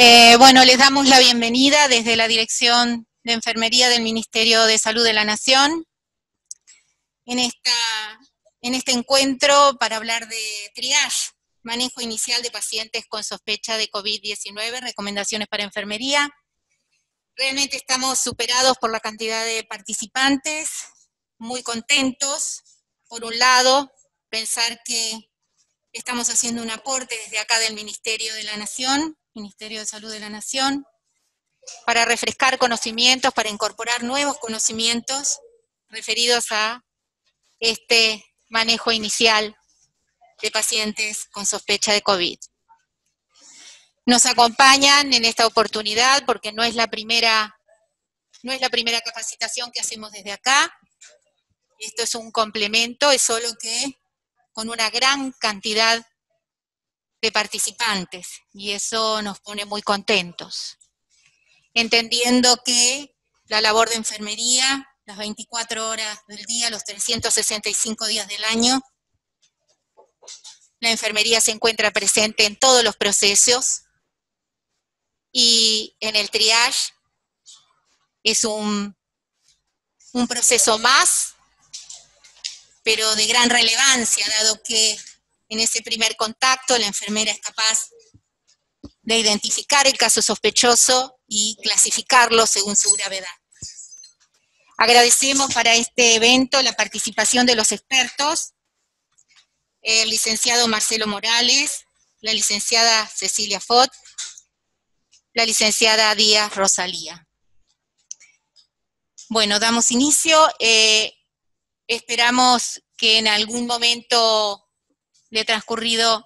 Eh, bueno, les damos la bienvenida desde la Dirección de Enfermería del Ministerio de Salud de la Nación en, en este encuentro para hablar de triage, manejo inicial de pacientes con sospecha de COVID-19, recomendaciones para enfermería. Realmente estamos superados por la cantidad de participantes, muy contentos, por un lado, pensar que estamos haciendo un aporte desde acá del Ministerio de la Nación Ministerio de Salud de la Nación, para refrescar conocimientos, para incorporar nuevos conocimientos referidos a este manejo inicial de pacientes con sospecha de COVID. Nos acompañan en esta oportunidad porque no es la primera, no es la primera capacitación que hacemos desde acá. Esto es un complemento, es solo que con una gran cantidad de participantes y eso nos pone muy contentos. Entendiendo que la labor de enfermería, las 24 horas del día, los 365 días del año, la enfermería se encuentra presente en todos los procesos y en el triage es un, un proceso más, pero de gran relevancia, dado que en ese primer contacto, la enfermera es capaz de identificar el caso sospechoso y clasificarlo según su gravedad. Agradecemos para este evento la participación de los expertos, el licenciado Marcelo Morales, la licenciada Cecilia Fott, la licenciada Díaz Rosalía. Bueno, damos inicio. Eh, esperamos que en algún momento de transcurrido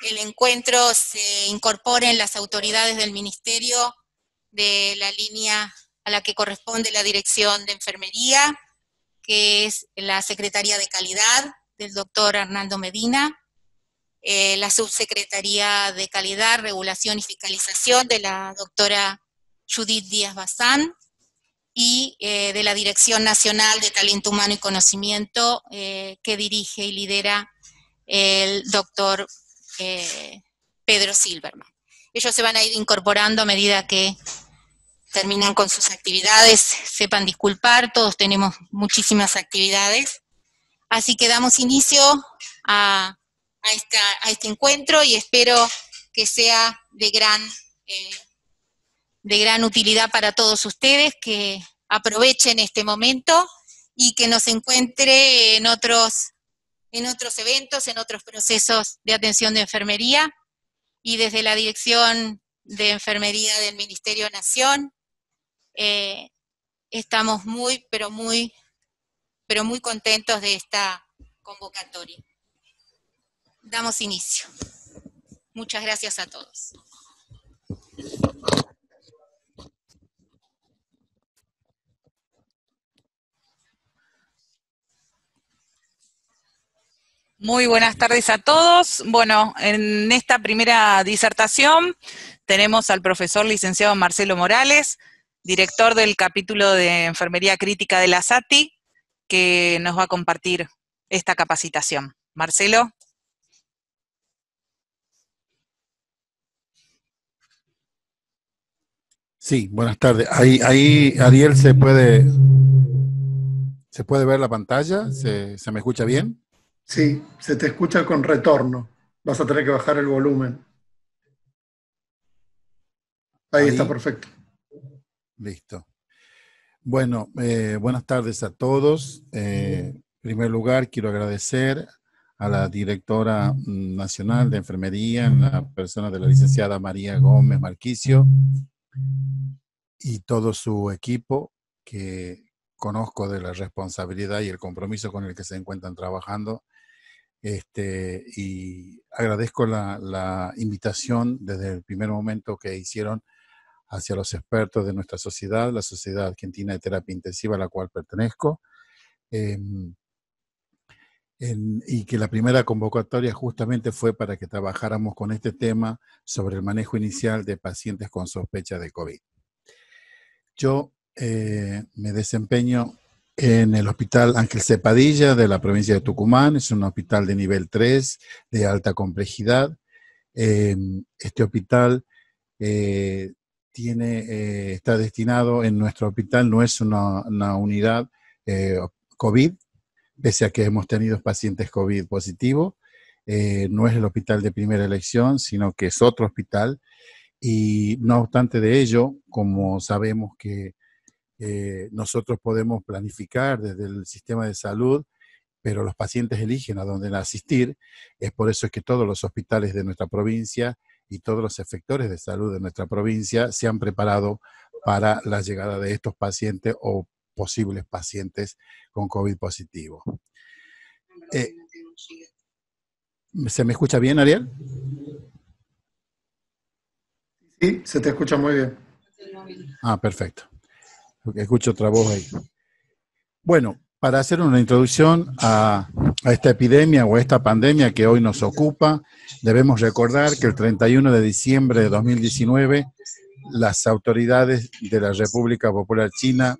el encuentro se incorporen las autoridades del Ministerio de la línea a la que corresponde la Dirección de Enfermería, que es la Secretaría de Calidad del doctor Hernando Medina, eh, la Subsecretaría de Calidad, Regulación y Fiscalización de la doctora Judith Díaz Bazán y eh, de la Dirección Nacional de Talento Humano y Conocimiento eh, que dirige y lidera el doctor eh, Pedro Silverman. Ellos se van a ir incorporando a medida que terminan con sus actividades, sepan disculpar, todos tenemos muchísimas actividades. Así que damos inicio a, este encuentro y espero que sea de gran, eh, de gran utilidad para todos ustedes, que aprovechen este momento y que nos encuentre en otros en otros eventos, en otros procesos de atención de enfermería y desde la Dirección de Enfermería del Ministerio Nación. Eh, estamos muy, pero muy, pero muy contentos de esta convocatoria. Damos inicio. Muchas gracias a todos. Muy buenas tardes a todos. Bueno, en esta primera disertación tenemos al profesor licenciado Marcelo Morales, director del capítulo de Enfermería Crítica de la SATI, que nos va a compartir esta capacitación. Marcelo. Sí, buenas tardes. Ahí, ahí Ariel, ¿se puede, ¿se puede ver la pantalla? ¿Se, ¿Se me escucha bien? Sí, se te escucha con retorno. Vas a tener que bajar el volumen. Ahí, está perfecto. Listo. Bueno, eh, buenas tardes a todos. Eh, en primer lugar, quiero agradecer a la directora nacional de enfermería, en la persona de la licenciada María Gómez Marquicio, y todo su equipo que conozco de la responsabilidad y el compromiso con el que se encuentran trabajando este, y agradezco la, invitación desde el primer momento que hicieron hacia los expertos de nuestra sociedad, la Sociedad Argentina de Terapia Intensiva, a la cual pertenezco, em, y que la primera convocatoria justamente fue para que trabajáramos con este tema sobre el manejo inicial de pacientes con sospecha de COVID. Yo eh, me desempeño en el Hospital Ángel Cepadilla de la provincia de Tucumán. Es un hospital de nivel 3, de alta complejidad. Em, este hospital eh, tiene, eh, está destinado en nuestro hospital, no es una, unidad eh, COVID, pese a que hemos tenido pacientes COVID positivos, no es el hospital de primera elección, sino que es otro hospital. Y no obstante de ello, como sabemos que eh, nosotros podemos planificar desde el sistema de salud, pero los pacientes eligen a dónde asistir. Es por eso que todos los hospitales de nuestra provincia y todos los efectores de salud de nuestra provincia se han preparado para la llegada de estos pacientes o posibles pacientes con COVID positivo. Eh, ¿Se me escucha bien, Ariel? Sí, se te escucha muy bien. Ah, perfecto escucho otra voz ahí. Bueno, para hacer una introducción a, a, esta epidemia o a esta pandemia que hoy nos ocupa, debemos recordar que el 31 de diciembre de 2019 las autoridades de la República Popular China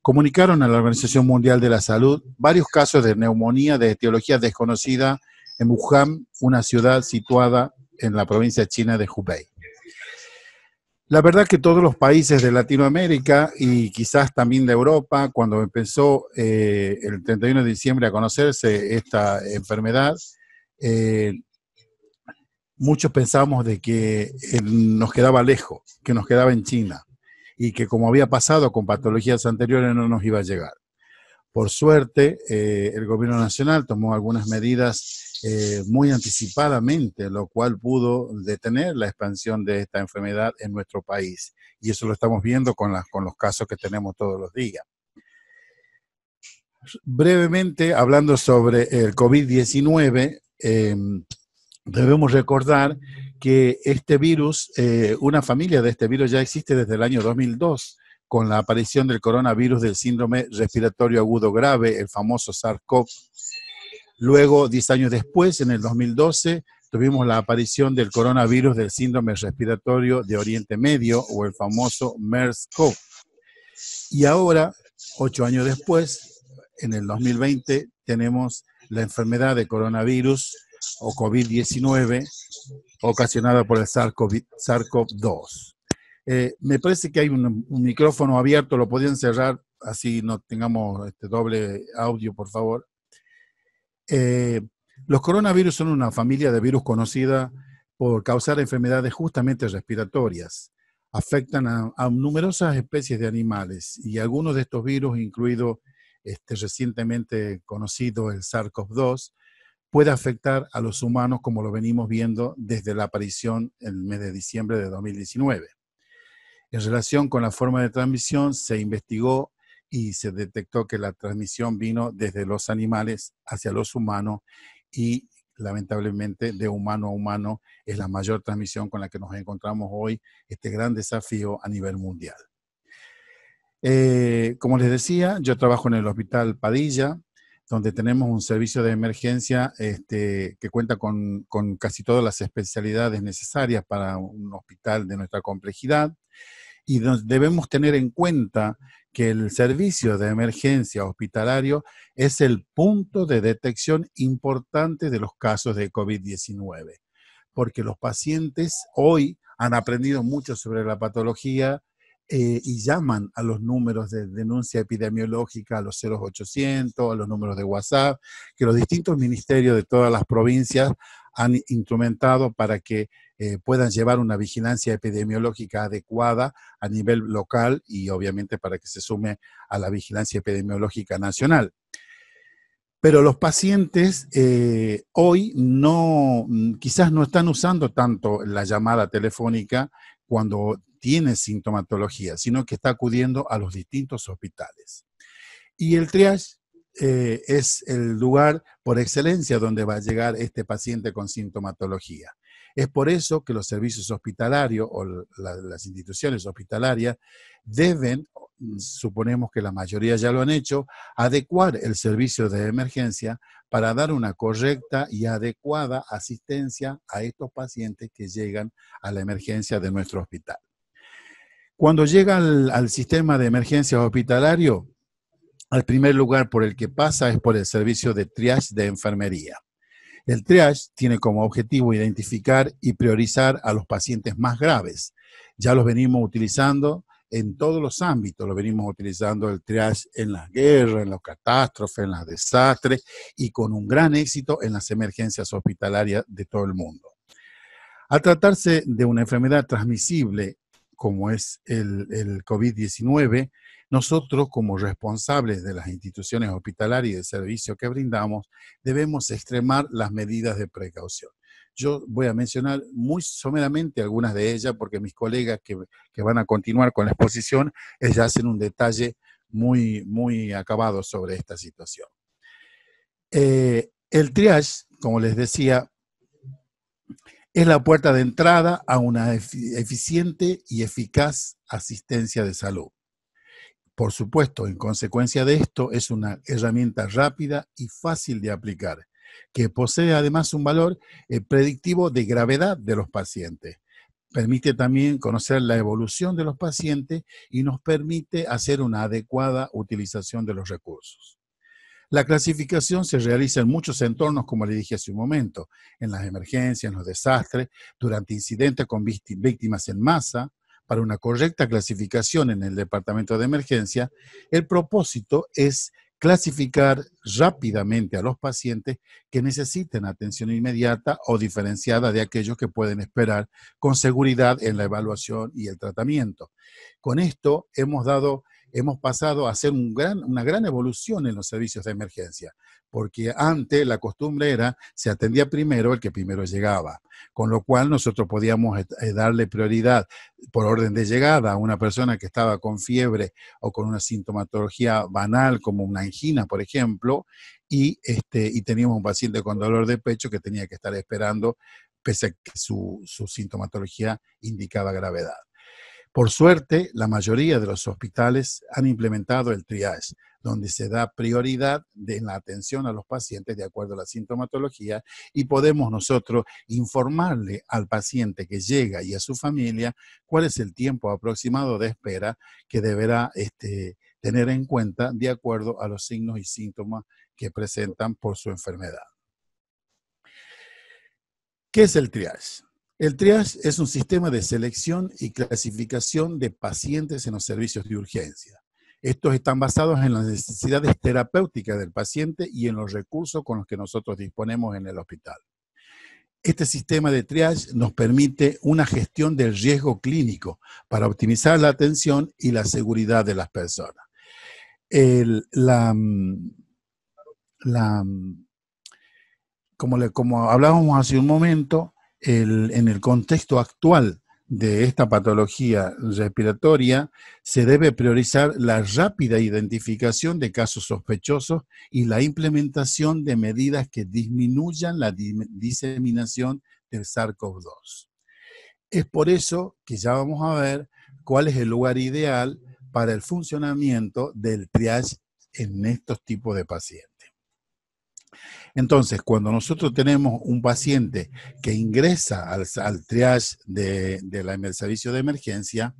comunicaron a la Organización Mundial de la Salud varios casos de neumonía de etiología desconocida en Wuhan, una ciudad situada en la provincia china de Hubei. La verdad que todos los países de Latinoamérica y quizás también de Europa, cuando empezó eh, el 31 de diciembre a conocerse esta enfermedad, eh, muchos pensábamos de que eh, nos quedaba lejos, que nos quedaba en China y que como había pasado con patologías anteriores no nos iba a llegar. Por suerte, el gobierno nacional tomó algunas medidas eh, muy anticipadamente, lo cual pudo detener la expansión de esta enfermedad en nuestro país. Y eso lo estamos viendo con, las, con los casos que tenemos todos los días. Brevemente, hablando sobre el COVID-19, em, debemos recordar que este virus, eh, una familia de este virus ya existe desde el año 2002 con la aparición del coronavirus del síndrome respiratorio agudo grave, el famoso SARS-CoV, Luego, 10 años después, en el 2012, tuvimos la aparición del coronavirus del síndrome respiratorio de Oriente Medio o el famoso MERS-CoV. Y ahora, ocho años después, en el 2020, tenemos la enfermedad de coronavirus o COVID-19 ocasionada por el SARS-CoV-2. Eh, me parece que hay un, micrófono abierto, lo podían cerrar, así no tengamos este doble audio, por favor. Eh, los coronavirus son una familia de virus conocida por causar enfermedades justamente respiratorias. Afectan a, numerosas especies de animales y algunos de estos virus, incluido este recientemente conocido el SARS-CoV-2, puede afectar a los humanos como lo venimos viendo desde la aparición en el mes de diciembre de 2019. En relación con la forma de transmisión, se investigó y se detectó que la transmisión vino desde los animales hacia los humanos y lamentablemente de humano a humano es la mayor transmisión con la que nos encontramos hoy, este gran desafío a nivel mundial. Eh, como les decía, yo trabajo en el Hospital Padilla, donde tenemos un servicio de emergencia este, que cuenta con, casi todas las especialidades necesarias para un hospital de nuestra complejidad y debemos tener en cuenta que el servicio de emergencia hospitalario es el punto de detección importante de los casos de COVID-19, porque los pacientes hoy han aprendido mucho sobre la patología eh, y llaman a los números de denuncia epidemiológica, a los 0800, a los números de WhatsApp, que los distintos ministerios de todas las provincias han instrumentado para que eh, puedan llevar una vigilancia epidemiológica adecuada a nivel local y obviamente para que se sume a la vigilancia epidemiológica nacional. Pero los pacientes eh, hoy no, mm, quizás no están usando tanto la llamada telefónica cuando tiene sintomatología, sino que está acudiendo a los distintos hospitales. Y el triage eh, es el lugar por excelencia donde va a llegar este paciente con sintomatología. Es por eso que los servicios hospitalarios o las instituciones hospitalarias deben, suponemos que la mayoría ya lo han hecho, adecuar el servicio de emergencia para dar una correcta y adecuada asistencia a estos pacientes que llegan a la emergencia de nuestro hospital. Cuando llega al sistema de emergencia hospitalario, al primer lugar por el que pasa es por el servicio de triage de enfermería. El triage tiene como objetivo identificar y priorizar a los pacientes más graves. Ya los venimos utilizando en todos los ámbitos, lo venimos utilizando el triage en las guerras, en las catástrofes, en los desastres y con un gran éxito en las emergencias hospitalarias de todo el mundo. Al tratarse de una enfermedad transmisible como es el COVID-19, nosotros, como responsables de las instituciones hospitalarias y de servicio que brindamos, debemos extremar las medidas de precaución. Yo voy a mencionar muy someramente algunas de ellas porque mis colegas que, van a continuar con la exposición, ellas hacen un detalle muy, muy acabado sobre esta situación. Eh, el triage, como les decía, es la puerta de entrada a una eficiente y eficaz asistencia de salud. Por supuesto, en consecuencia de esto, es una herramienta rápida y fácil de aplicar, que posee además un valor eh, predictivo de gravedad de los pacientes. Permite también conocer la evolución de los pacientes y nos permite hacer una adecuada utilización de los recursos. La clasificación se realiza en muchos entornos, como le dije hace un momento, en las emergencias, en los desastres, durante incidentes con víctimas en masa, para una correcta clasificación en el departamento de emergencia, el propósito es clasificar rápidamente a los pacientes que necesiten atención inmediata o diferenciada de aquellos que pueden esperar con seguridad en la evaluación y el tratamiento. Con esto hemos dado hemos pasado a hacer gran, una gran evolución en los servicios de emergencia, porque antes la costumbre era se atendía primero el que primero llegaba, con lo cual nosotros podíamos eh, eh, darle prioridad por orden de llegada a una persona que estaba con fiebre o con una sintomatología banal como una angina, por ejemplo, y, este, teníamos un paciente con dolor de pecho que tenía que estar esperando pese a que su sintomatología indicaba gravedad. Por suerte, la mayoría de los hospitales han implementado el triage, donde se da prioridad de, en la atención a los pacientes de acuerdo a la sintomatología y podemos nosotros informarle al paciente que llega y a su familia cuál es el tiempo aproximado de espera que deberá este, tener en cuenta de acuerdo a los signos y síntomas que presentan por su enfermedad. ¿Qué es el triage? El triage es un sistema de selección y clasificación de pacientes en los servicios de urgencia. Estos están basados en las necesidades terapéuticas del paciente y en los recursos con los que nosotros disponemos en el hospital. Este sistema de triage nos permite una gestión del riesgo clínico para optimizar la atención y la seguridad de las personas. Mm, mm, como hablábamos hace un momento, en el contexto actual de esta patología respiratoria, se debe priorizar la rápida identificación de casos sospechosos y la implementación de medidas que disminuyan la diseminación del SARS-CoV-2. Es por eso que ya vamos a ver cuál es el lugar ideal para el funcionamiento del triage en estos tipos de pacientes. Entonces, cuando nosotros tenemos un paciente que ingresa al, triage de, del servicio de emergencia,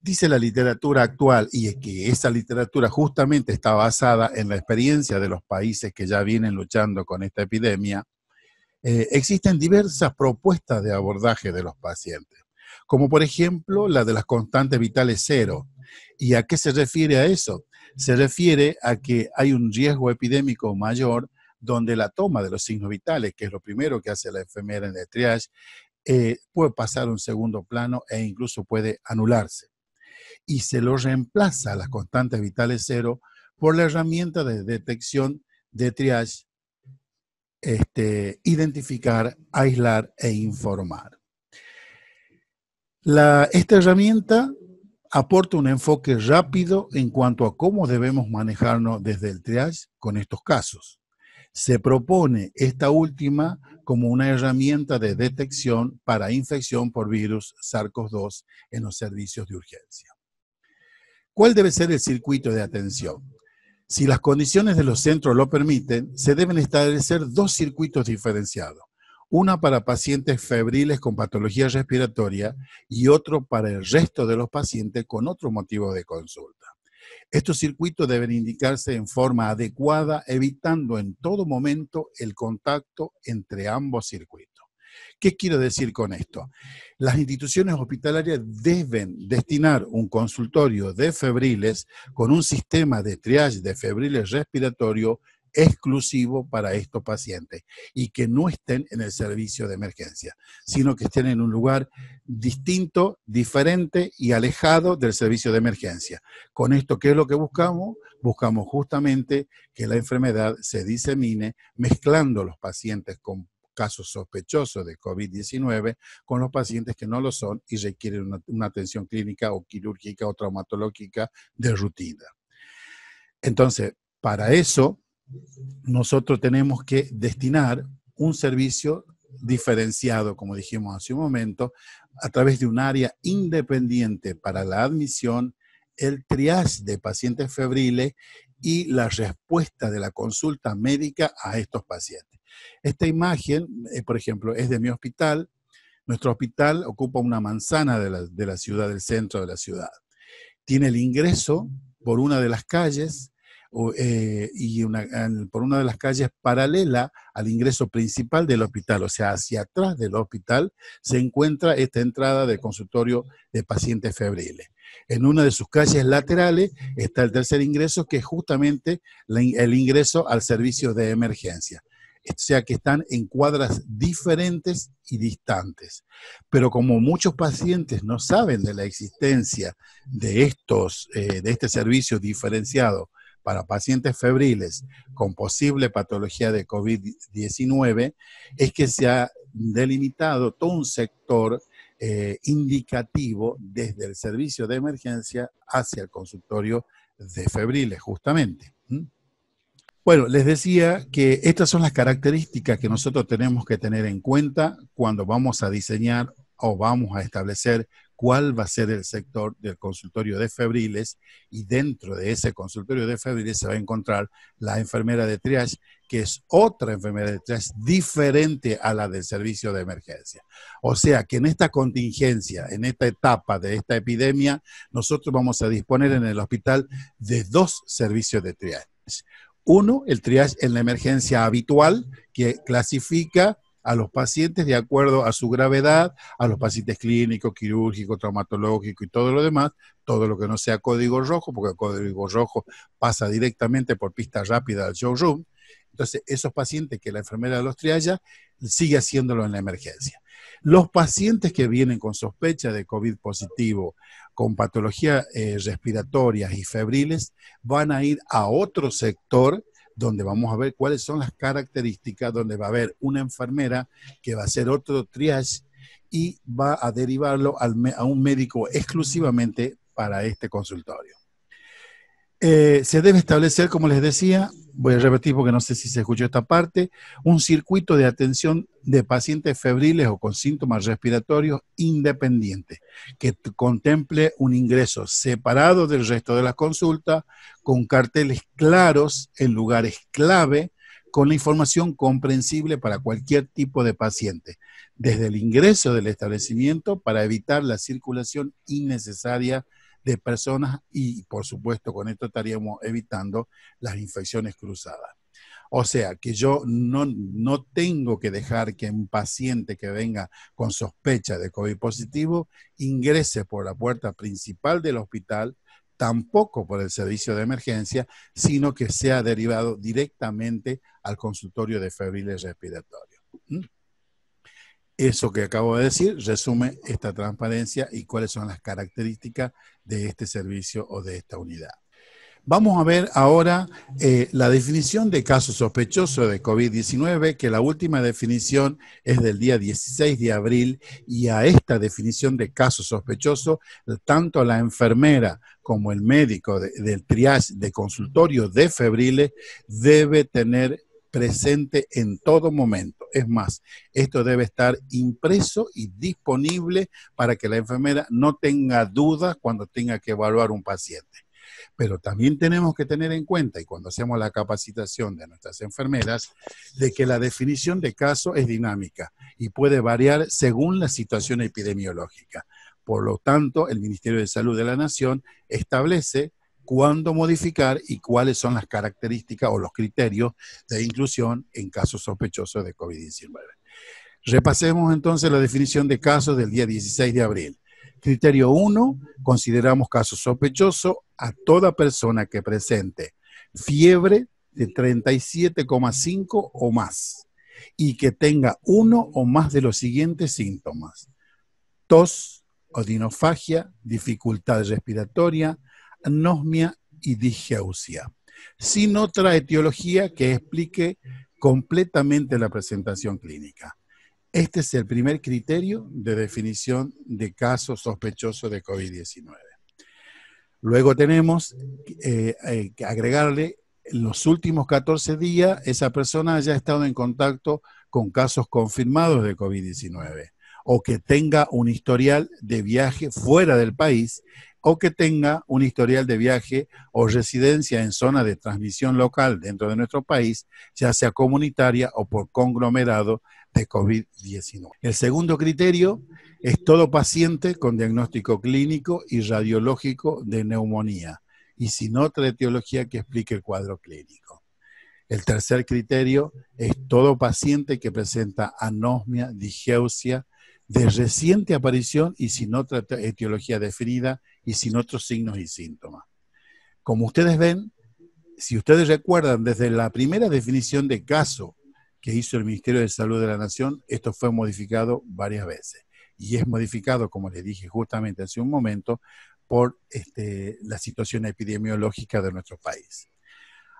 dice la literatura actual, y es que esa literatura justamente está basada en la experiencia de los países que ya vienen luchando con esta epidemia, eh, existen diversas propuestas de abordaje de los pacientes, como por ejemplo la de las constantes vitales cero. ¿Y a qué se refiere a eso? Se refiere a que hay un riesgo epidémico mayor donde la toma de los signos vitales, que es lo primero que hace la enfermera en el triage, eh, puede pasar a un segundo plano e incluso puede anularse. Y se lo reemplaza a las constantes vitales cero por la herramienta de detección de triage, este, identificar, aislar e informar. esta herramienta aporta un enfoque rápido en cuanto a cómo debemos manejarnos desde el triage con estos casos. Se propone esta última como una herramienta de detección para infección por virus SARS-CoV-2 en los servicios de urgencia. ¿Cuál debe ser el circuito de atención? Si las condiciones de los centros lo permiten, se deben establecer dos circuitos diferenciados, una para pacientes febriles con patología respiratoria y otro para el resto de los pacientes con otro motivo de consulta. Estos circuitos deben indicarse en forma adecuada, evitando en todo momento el contacto entre ambos circuitos. ¿Qué quiero decir con esto? Las instituciones hospitalarias deben destinar un consultorio de febriles con un sistema de triage de febriles respiratorio exclusivo para estos pacientes y que no estén en el servicio de emergencia, sino que estén en un lugar distinto, diferente y alejado del servicio de emergencia. Con esto, ¿qué es lo que buscamos? Buscamos justamente que la enfermedad se disemine mezclando los pacientes con casos sospechosos de COVID-19 con los pacientes que no lo son y requieren una, atención clínica o quirúrgica o traumatológica de rutina. Entonces, para eso nosotros tenemos que destinar un servicio diferenciado, como dijimos hace un momento, a través de un área independiente para la admisión, el triage de pacientes febriles y la respuesta de la consulta médica a estos pacientes. Esta imagen, eh, por ejemplo, es de mi hospital. Nuestro hospital ocupa una manzana de la ciudad, del centro de la ciudad. Tiene el ingreso por una de las calles, eh, y por una de las calles paralela al ingreso principal del hospital, o sea, hacia atrás del hospital, se encuentra esta entrada del consultorio de pacientes febriles. En una de sus calles laterales está el tercer ingreso, que es justamente el ingreso al servicio de emergencia. O sea que están en cuadras diferentes y distantes. Pero como muchos pacientes no saben de la existencia de, estos, eh, de este servicio diferenciado para pacientes febriles con posible patología de COVID-19 es que se ha delimitado todo un sector eh, indicativo desde el servicio de emergencia hacia el consultorio de febriles, justamente. Bueno, les decía que estas son las características que nosotros tenemos que tener en cuenta cuando vamos a diseñar o vamos a establecer cuál va a ser el sector del consultorio de febriles y dentro de ese consultorio de febriles se va a encontrar la enfermera de triage, que es otra enfermera de triage diferente a la del servicio de emergencia. O sea que en esta contingencia, en esta etapa de esta epidemia, nosotros vamos a disponer en el hospital de dos servicios de triage. Uno, el triage en la emergencia habitual, que clasifica a los pacientes de acuerdo a su gravedad, a los pacientes clínicos, quirúrgicos, traumatológicos y todo lo demás, todo lo que no sea código rojo, porque el código rojo pasa directamente por pista rápida al showroom. Entonces, esos pacientes que la enfermera los triaya, sigue haciéndolo en la emergencia. Los pacientes que vienen con sospecha de COVID positivo, con patologías eh, respiratorias y febriles, van a ir a otro sector donde vamos a ver cuáles son las características, donde va a haber una enfermera que va a hacer otro triage y va a derivarlo a un médico exclusivamente para este consultorio. Eh, se debe establecer, como les decía, voy a repetir porque no sé si se escuchó esta parte, un circuito de atención de pacientes febriles o con síntomas respiratorios independientes que contemple un ingreso separado del resto de las consultas, con carteles claros en lugares clave, con la información comprensible para cualquier tipo de paciente, desde el ingreso del establecimiento para evitar la circulación innecesaria de personas y, por supuesto, con esto estaríamos evitando las infecciones cruzadas. O sea, que yo no, tengo que dejar que un paciente que venga con sospecha de COVID positivo ingrese por la puerta principal del hospital, tampoco por el servicio de emergencia, sino que sea derivado directamente al consultorio de febriles respiratorios. ¿Mm? Eso que acabo de decir resume esta transparencia y cuáles son las características de este servicio o de esta unidad. Vamos a ver ahora eh, la definición de caso sospechoso de COVID-19, que la última definición es del día 16 de abril, y a esta definición de caso sospechoso, tanto la enfermera como el médico del triage de consultorio de febriles debe tener presente en todo momento. Es más, esto debe estar impreso y disponible para que la enfermera no tenga dudas cuando tenga que evaluar un paciente. Pero también tenemos que tener en cuenta, y cuando hacemos la capacitación de nuestras enfermeras, de que la definición de caso es dinámica y puede variar según la situación epidemiológica. Por lo tanto, el Ministerio de Salud de la Nación establece cuándo modificar y cuáles son las características o los criterios de inclusión en casos sospechosos de COVID-19. Repasemos entonces la definición de casos del día 16 de abril. Criterio 1, consideramos caso sospechoso a toda persona que presente fiebre de 37,5 o más y que tenga uno o más de los siguientes síntomas. Tos, odinofagia, dificultad respiratoria, anosmia y digeusia, sin otra etiología que explique completamente la presentación clínica. Este es el primer criterio de definición de caso sospechoso de COVID-19. Luego tenemos eh, eh, que agregarle en los últimos 14 días esa persona haya estado en contacto con casos confirmados de COVID-19 o que tenga un historial de viaje fuera del país o que tenga un historial de viaje o residencia en zona de transmisión local dentro de nuestro país, ya sea comunitaria o por conglomerado de COVID-19. El segundo criterio es todo paciente con diagnóstico clínico y radiológico de neumonía y sin otra etiología que explique el cuadro clínico. El tercer criterio es todo paciente que presenta anosmia, digeusia, de reciente aparición y sin otra etiología definida y sin otros signos y síntomas. Como ustedes ven, si ustedes recuerdan, desde la primera definición de caso que hizo el Ministerio de Salud de la Nación, esto fue modificado varias veces. Y es modificado, como les dije justamente hace un momento, por este, la situación epidemiológica de nuestro país.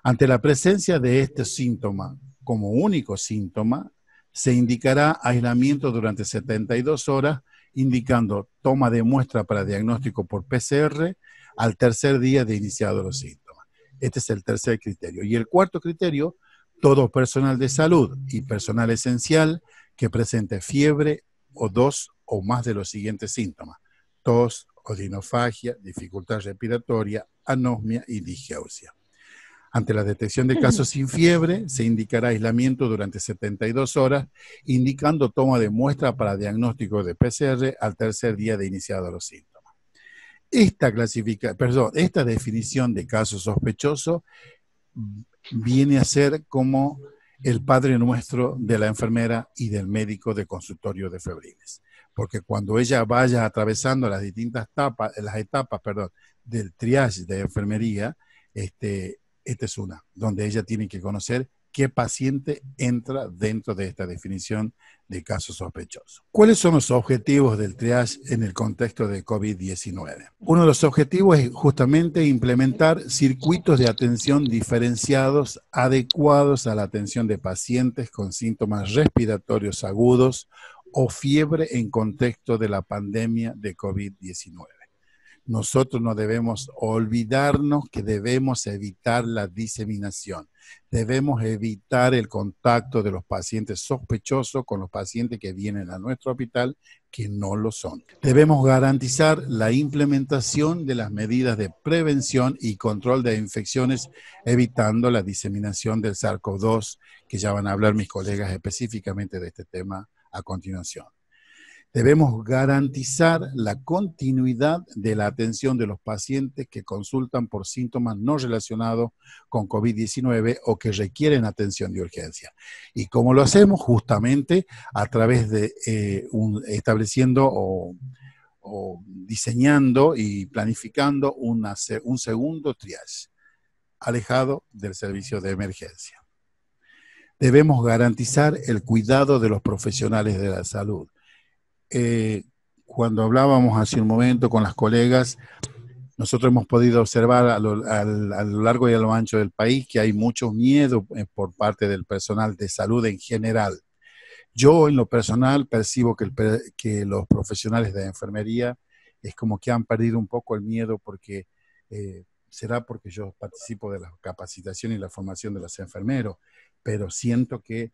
Ante la presencia de este síntoma como único síntoma, se indicará aislamiento durante 72 horas, indicando toma de muestra para diagnóstico por PCR al tercer día de iniciado los síntomas. Este es el tercer criterio. Y el cuarto criterio, todo personal de salud y personal esencial que presente fiebre o dos o más de los siguientes síntomas. Tos, odinofagia, dificultad respiratoria, anosmia y disgeusia. Ante la detección de casos sin fiebre, se indicará aislamiento durante 72 horas, indicando toma de muestra para diagnóstico de PCR al tercer día de iniciado los síntomas. Esta, clasifica, perdón, esta definición de caso sospechoso viene a ser como el Padre Nuestro de la enfermera y del médico de consultorio de febriles. Porque cuando ella vaya atravesando las distintas etapas, las etapas perdón, del triage de enfermería, este, esta es una, donde ella tiene que conocer qué paciente entra dentro de esta definición de caso sospechoso. ¿Cuáles son los objetivos del triage en el contexto de COVID-19? Uno de los objetivos es justamente implementar circuitos de atención diferenciados adecuados a la atención de pacientes con síntomas respiratorios agudos o fiebre en contexto de la pandemia de COVID-19 nosotros no debemos olvidarnos que debemos evitar la diseminación. Debemos evitar el contacto de los pacientes sospechosos con los pacientes que vienen a nuestro hospital que no lo son. Debemos garantizar la implementación de las medidas de prevención y control de infecciones, evitando la diseminación del sars 2 que ya van a hablar mis colegas específicamente de este tema a continuación. Debemos garantizar la continuidad de la atención de los pacientes que consultan por síntomas no relacionados con COVID-19 o que requieren atención de urgencia. ¿Y cómo lo hacemos? Justamente a través de eh, estableciendo o, diseñando y planificando un segundo triage alejado del servicio de emergencia. Debemos garantizar el cuidado de los profesionales de la salud eh, cuando hablábamos hace un momento con las colegas, nosotros hemos podido observar a lo, largo y a lo ancho del país que hay mucho miedo eh, por parte del personal de salud en general. Yo en lo personal percibo que, los profesionales de enfermería es como que han perdido un poco el miedo porque eh, será porque yo participo de la capacitación y la formación de los enfermeros, pero siento que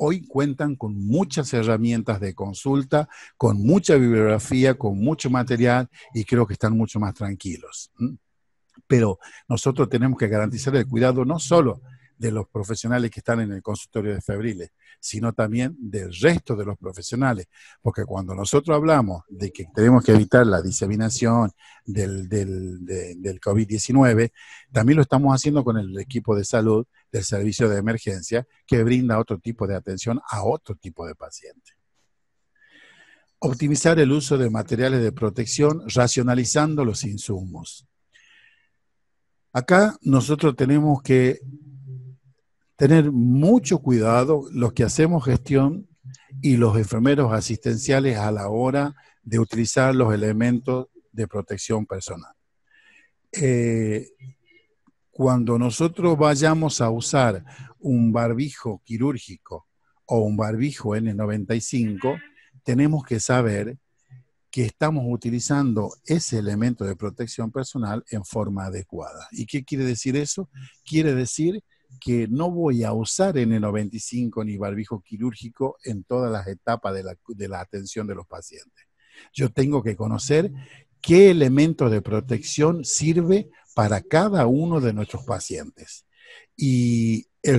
hoy cuentan con muchas herramientas de consulta, con mucha bibliografía, con mucho material y creo que están mucho más tranquilos. Pero nosotros tenemos que garantizar el cuidado no solo de los profesionales que están en el consultorio de febriles, sino también del resto de los profesionales. Porque cuando nosotros hablamos de que tenemos que evitar la diseminación del, del, COVID-19, también lo estamos haciendo con el equipo de salud del servicio de emergencia que brinda otro tipo de atención a otro tipo de pacientes. Optimizar el uso de materiales de protección racionalizando los insumos. Acá nosotros tenemos que tener mucho cuidado los que hacemos gestión y los enfermeros asistenciales a la hora de utilizar los elementos de protección personal. Eh, cuando nosotros vayamos a usar un barbijo quirúrgico o un barbijo N95, tenemos que saber que estamos utilizando ese elemento de protección personal en forma adecuada. ¿Y qué quiere decir eso? Quiere decir que no voy a usar N95 ni barbijo quirúrgico en todas las etapas de la, atención de los pacientes. Yo tengo que conocer qué elemento de protección sirve para cada uno de nuestros pacientes. Y eh,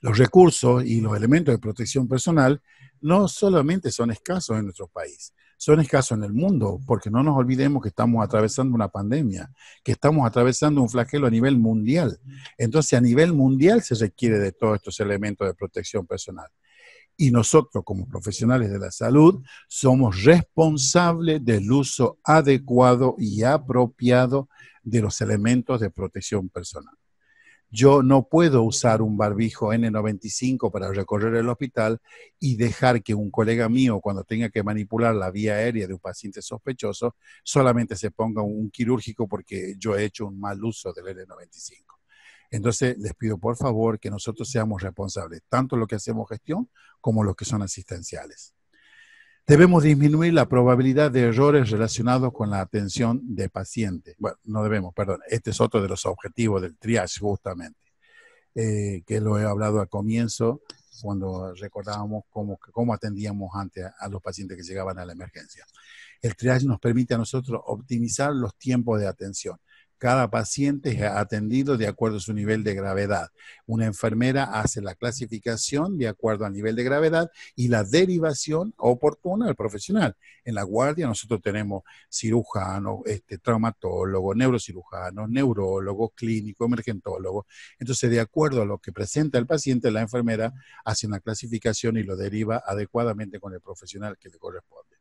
los recursos y los elementos de protección personal no solamente son escasos en nuestro país, son escasos en el mundo, porque no nos olvidemos que estamos atravesando una pandemia, que estamos atravesando un flagelo a nivel mundial. Entonces, a nivel mundial se requiere de todos estos elementos de protección personal. Y nosotros, como profesionales de la salud, somos responsables del uso adecuado y apropiado de los elementos de protección personal yo no puedo usar un barbijo N95 para recorrer el hospital y dejar que un colega mío, cuando tenga que manipular la vía aérea de un paciente sospechoso, solamente se ponga un quirúrgico porque yo he hecho un mal uso del N95. Entonces, les pido por favor que nosotros seamos responsables, tanto lo que hacemos gestión como los que son asistenciales. Debemos disminuir la probabilidad de errores relacionados con la atención de pacientes. Bueno, no debemos, perdón. Este es otro de los objetivos del triage, justamente, eh, que lo he hablado al comienzo, cuando recordábamos cómo, atendíamos antes a los pacientes que llegaban a la emergencia. El triage nos permite a nosotros optimizar los tiempos de atención. Cada paciente es atendido de acuerdo a su nivel de gravedad. Una enfermera hace la clasificación de acuerdo al nivel de gravedad y la derivación oportuna al profesional. En la guardia nosotros tenemos cirujanos, este, traumatólogos, neurocirujanos, neurólogos, clínicos, emergentólogos. Entonces, de acuerdo a lo que presenta el paciente, la enfermera hace una clasificación y lo deriva adecuadamente con el profesional que le corresponde.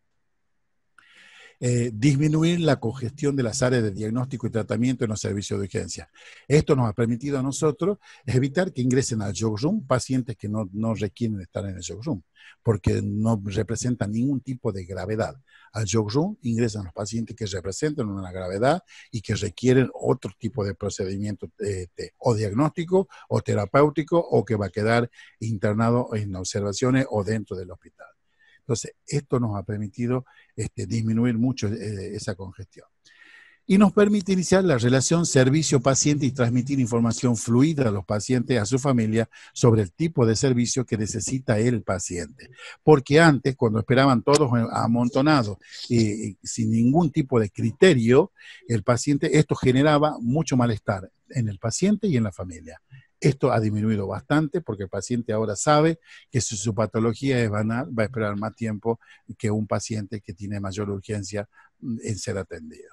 Eh, disminuir la congestión de las áreas de diagnóstico y tratamiento en los servicios de urgencia. Esto nos ha permitido a nosotros evitar que ingresen al shock pacientes que no, requieren estar en el shock porque no representan ningún tipo de gravedad. Al shock ingresan los pacientes que representan una gravedad y que requieren otro tipo de procedimiento este, o diagnóstico o terapéutico o que va a quedar internado en observaciones o dentro del hospital. Entonces, esto nos ha permitido este, disminuir mucho eh, esa congestión. Y nos permite iniciar la relación servicio-paciente y transmitir información fluida a los pacientes, a su familia, sobre el tipo de servicio que necesita el paciente. Porque antes, cuando esperaban todos amontonados y sin ningún tipo de criterio, el paciente, esto generaba mucho malestar en el paciente y en la familia. Esto ha disminuido bastante porque el paciente ahora sabe que si su patología es banal, va a esperar más tiempo que un paciente que tiene mayor urgencia mm, en ser atendido.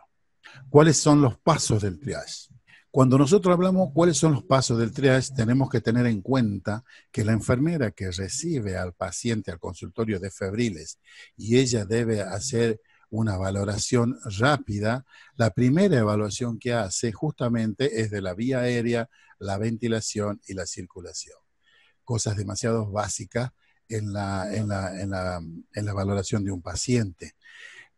¿Cuáles son los pasos del triage? Cuando nosotros hablamos cuáles son los pasos del triage, tenemos que tener en cuenta que la enfermera que recibe al paciente al consultorio de febriles y ella debe hacer una valoración rápida, la primera evaluación que hace justamente es de la vía aérea, la ventilación y la circulación. Cosas demasiado básicas en la, en la, valoración de un paciente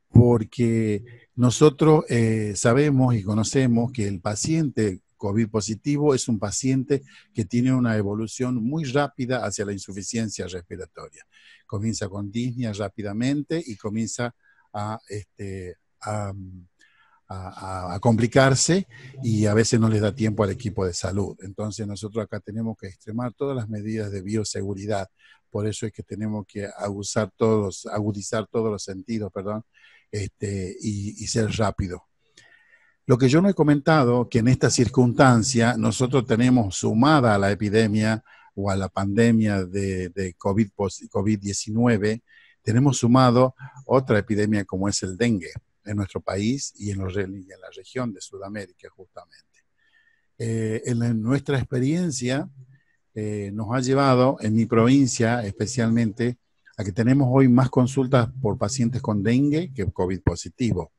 porque nosotros eh, sabemos y conocemos que el paciente COVID positivo es un paciente que tiene una evolución muy rápida hacia la insuficiencia respiratoria. Comienza con disnea rápidamente y comienza a este, a, complicarse y a veces no les da tiempo al equipo de salud. Entonces nosotros acá tenemos que extremar todas las medidas de bioseguridad. Por eso es que tenemos que todos, agudizar todos los sentidos, perdón, este, y, ser rápido. Lo que yo no he comentado, que en esta circunstancia nosotros tenemos sumada a la epidemia o a la pandemia de, COVID-19, tenemos sumado otra epidemia como es el dengue en nuestro país y en, la región de Sudamérica justamente. Eh, en, nuestra experiencia eh, nos ha llevado, en mi provincia especialmente, a que tenemos hoy más consultas por pacientes con dengue que COVID positivo.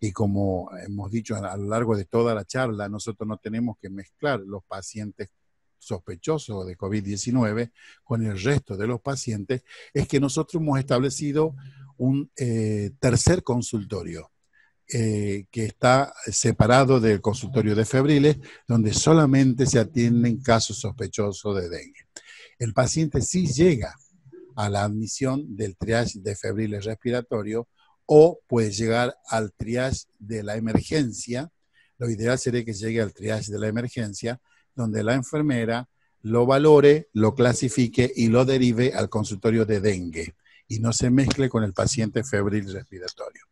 Y como hemos dicho a lo largo de toda la charla, nosotros no tenemos que mezclar los pacientes sospechosos de COVID-19 con el resto de los pacientes, es que nosotros hemos establecido un eh, tercer consultorio eh, que está separado del consultorio de febriles, donde solamente se atienden casos sospechosos de dengue. El paciente sí llega a la admisión del triage de febriles respiratorio o puede llegar al triage de la emergencia. Lo ideal sería que llegue al triage de la emergencia, donde la enfermera lo valore, lo clasifique y lo derive al consultorio de dengue y no se mezcle con el paciente febril respiratorio.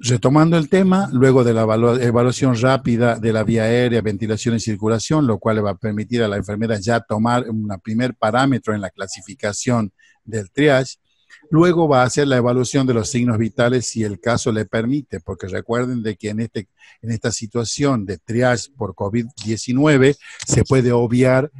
Retomando el tema, luego de la evaluación rápida de la vía aérea, ventilación y circulación, lo cual le va a permitir a la enfermera ya tomar un primer parámetro en la clasificación del triage, luego va a hacer la evaluación de los signos vitales si el caso le permite, porque recuerden de que en, este, en esta situación de triage por COVID-19 se puede obviar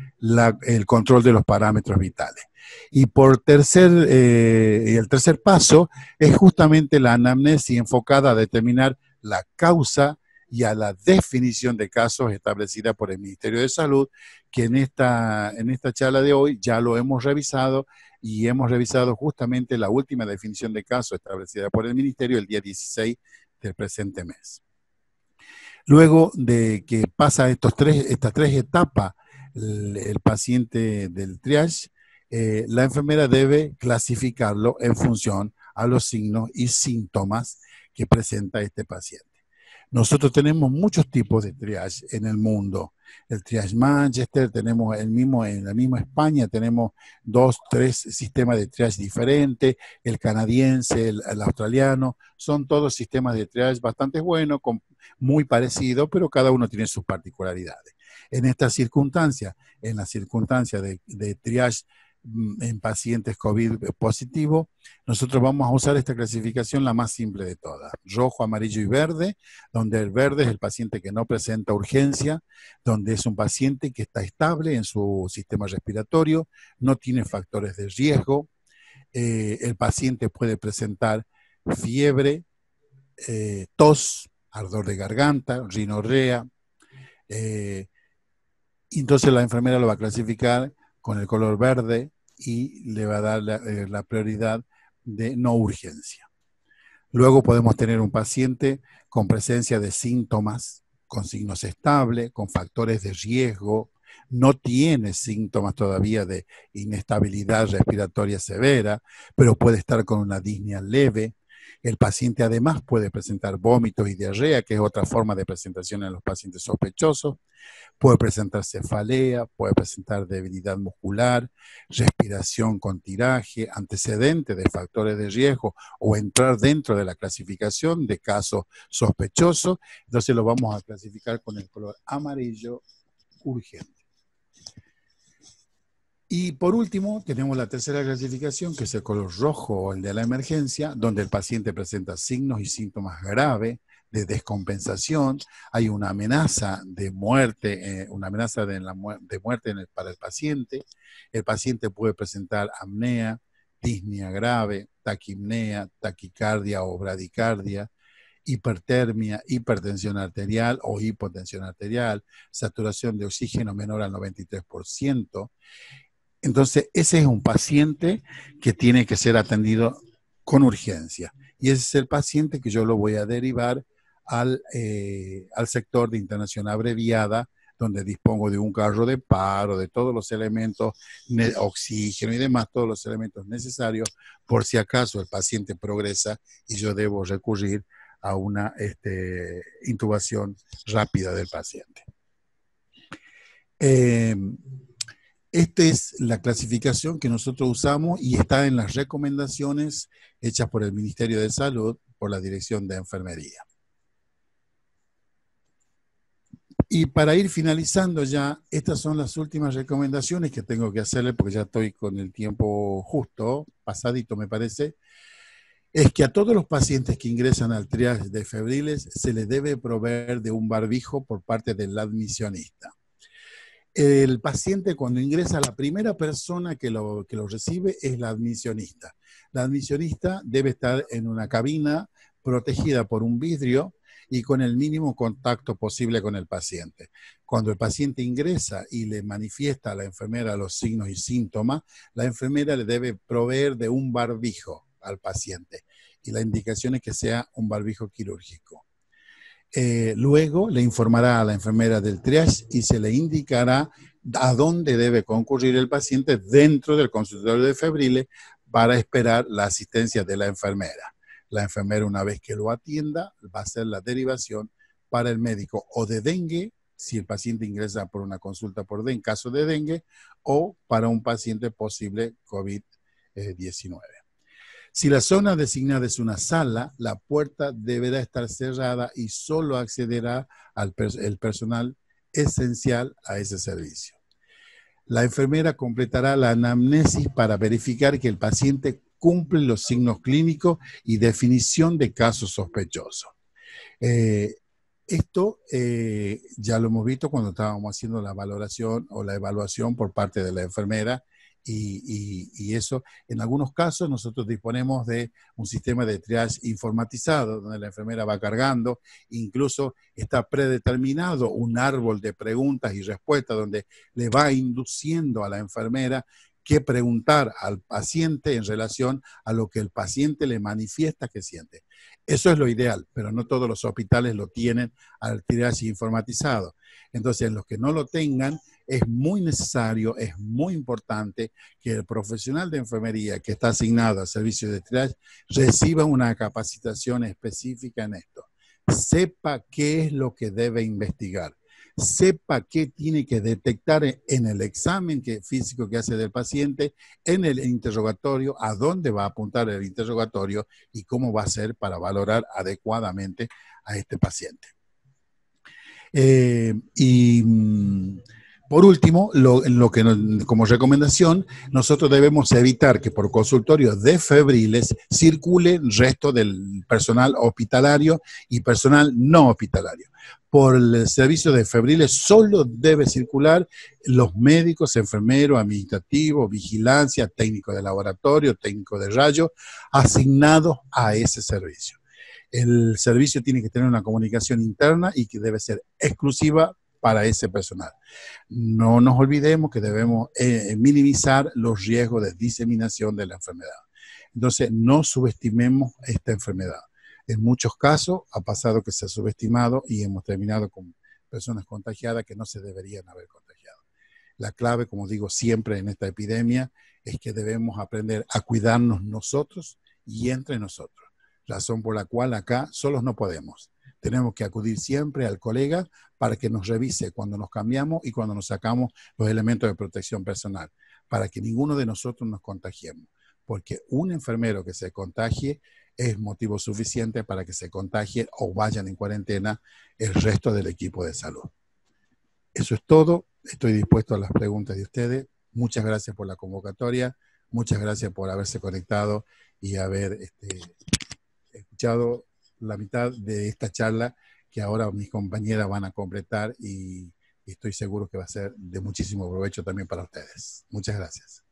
el control de los parámetros vitales. Y por eh, el tercer paso es justamente la anamnesis enfocada a determinar la causa y a la definición de casos establecida por el Ministerio de Salud, que en esta, en charla de hoy ya lo hemos revisado y hemos revisado justamente la última definición de casos establecida por el Ministerio el día 16 del presente mes. Luego de que pasa estas tres etapas, el paciente del triage eh, la enfermera debe clasificarlo en función a los signos y síntomas que presenta este paciente. Nosotros tenemos muchos tipos de triage en el mundo. El triage Manchester, tenemos el mismo, en la misma España tenemos dos, tres sistemas de triage diferentes, el canadiense, el, australiano, son todos sistemas de triage bastante buenos, muy parecidos, pero cada uno tiene sus particularidades. En esta circunstancia, en la circunstancia de triage Mm, en pacientes COVID positivo, nosotros vamos a usar esta clasificación, la más simple de todas, rojo, amarillo y verde, donde el verde es el paciente que no presenta urgencia, donde es un paciente que está estable en su sistema respiratorio, no tiene factores de riesgo, eh, el paciente puede presentar fiebre, eh, tos, ardor de garganta, rinorrea. Eh, entonces la enfermera lo va a clasificar con el color verde y le va a dar eh, la, prioridad de no urgencia. Luego podemos tener un paciente con presencia de síntomas, con signos estables, con factores de riesgo, no tiene síntomas todavía de inestabilidad respiratoria severa, pero puede estar con una disnea leve, el paciente además puede presentar vómitos y diarrea, que es otra forma de presentación en los pacientes sospechosos. Puede presentar cefalea, puede presentar debilidad muscular, respiración con tiraje, antecedente de factores de riesgo o entrar dentro de la clasificación de casos sospechosos. Entonces lo vamos a clasificar con el color amarillo urgente. Y por último, tenemos la tercera clasificación, que es el color rojo o el de la emergencia, donde el paciente presenta signos y síntomas graves de descompensación, hay una amenaza de muerte, eh, una amenaza de, muerte para el paciente, el paciente puede presentar apnea, disnea grave, taquimnea, taquicardia o bradicardia, hipertermia, hipertensión arterial o hipotensión arterial, saturación de oxígeno menor al 93%, entonces, ese es un paciente que tiene que ser atendido con urgencia. Y ese es el paciente que yo lo voy a derivar al, eh, sector de internación abreviada, donde dispongo de un carro de paro, de todos los elementos, oxígeno y demás, todos los elementos necesarios, por si acaso el paciente progresa y yo debo recurrir a una este, intubación rápida del paciente. Eh, esta es la clasificación que nosotros usamos y está en las recomendaciones hechas por el Ministerio de Salud por la Dirección de Enfermería. Y para ir finalizando ya, estas son las últimas recomendaciones que tengo que hacerle porque ya estoy con el tiempo justo, pasadito me parece, es que a todos los pacientes que ingresan al triaje de febriles se les debe proveer de un barbijo por parte del admisionista el paciente cuando ingresa, la primera persona que lo, que lo recibe es la admisionista. La admisionista debe estar en una cabina protegida por un vidrio y con el mínimo contacto posible con el paciente. Cuando el paciente ingresa y le manifiesta a la enfermera los signos y síntomas, la enfermera le debe proveer de un barbijo al paciente y la indicación es que sea un barbijo quirúrgico. Eh, luego le informará a la enfermera del triage y se le indicará a dónde debe concurrir el paciente dentro del consultorio de febriles para esperar la asistencia de la enfermera. La enfermera, una vez que lo atienda, va a hacer la derivación para el médico o de dengue, si el paciente ingresa por una consulta por dengue, en caso de dengue, o para un paciente posible COVID-19. Eh, si la zona designada es una sala, la puerta deberá estar cerrada y solo accederá al el personal esencial a ese servicio. La enfermera completará la anamnesis para verificar que el paciente cumple los signos clínicos y definición de casos sospechosos. Eh, esto eh, ya lo hemos visto cuando estábamos haciendo la valoración o la evaluación por parte de la enfermera y, eso. En algunos casos nosotros disponemos de un sistema de triage informatizado, donde la enfermera va cargando, incluso está predeterminado un árbol de preguntas y respuestas, donde le va induciendo a la enfermera qué preguntar al paciente en relación a lo que el paciente le manifiesta que siente. Eso es lo ideal, pero no todos los hospitales lo tienen al triage informatizado. Entonces, los que no lo tengan, es muy necesario, es muy importante que el profesional de enfermería que está asignado al servicio de triage reciba una capacitación específica en esto. Sepa qué es lo que debe investigar sepa qué tiene que detectar e-, en el examen físico que hace del paciente, en el interrogatorio, a dónde va a apuntar el interrogatorio y cómo va a ser para valorar adecuadamente a este paciente. Eh, y mm, por último, que como recomendación, nosotros debemos evitar que por consultorio de febriles circule resto del personal hospitalario y personal no hospitalario. Por el servicio de febriles solo debe circular los médicos, enfermeros, administrativos, vigilancia, técnico de laboratorio, técnico de rayo, asignados a ese servicio. El servicio tiene que tener una comunicación interna y que debe ser exclusiva para ese personal. No nos olvidemos que debemos eh, eh, minimizar los riesgos de diseminación de la enfermedad. Entonces, no subestimemos esta enfermedad. En muchos casos ha pasado que se ha subestimado y hemos terminado con personas contagiadas que no se deberían haber contagiado. La clave, como digo siempre en esta epidemia, es que debemos aprender a cuidarnos nosotros y entre nosotros, razón por la cual acá solos no podemos tenemos que acudir siempre al colega para que nos revise cuando nos cambiamos y cuando nos sacamos los elementos de protección personal, para que ninguno de nosotros nos contagiemos. Porque un enfermero que se contagie es motivo suficiente para que se contagie o vayan en cuarentena el resto del equipo de salud. Eso es todo. Estoy dispuesto a las preguntas de ustedes. Muchas gracias por la convocatoria. Muchas gracias por haberse conectado y haber este, escuchado la mitad de esta charla que ahora mis compañeras van a completar y estoy seguro que va a ser de muchísimo provecho también para ustedes. Muchas gracias.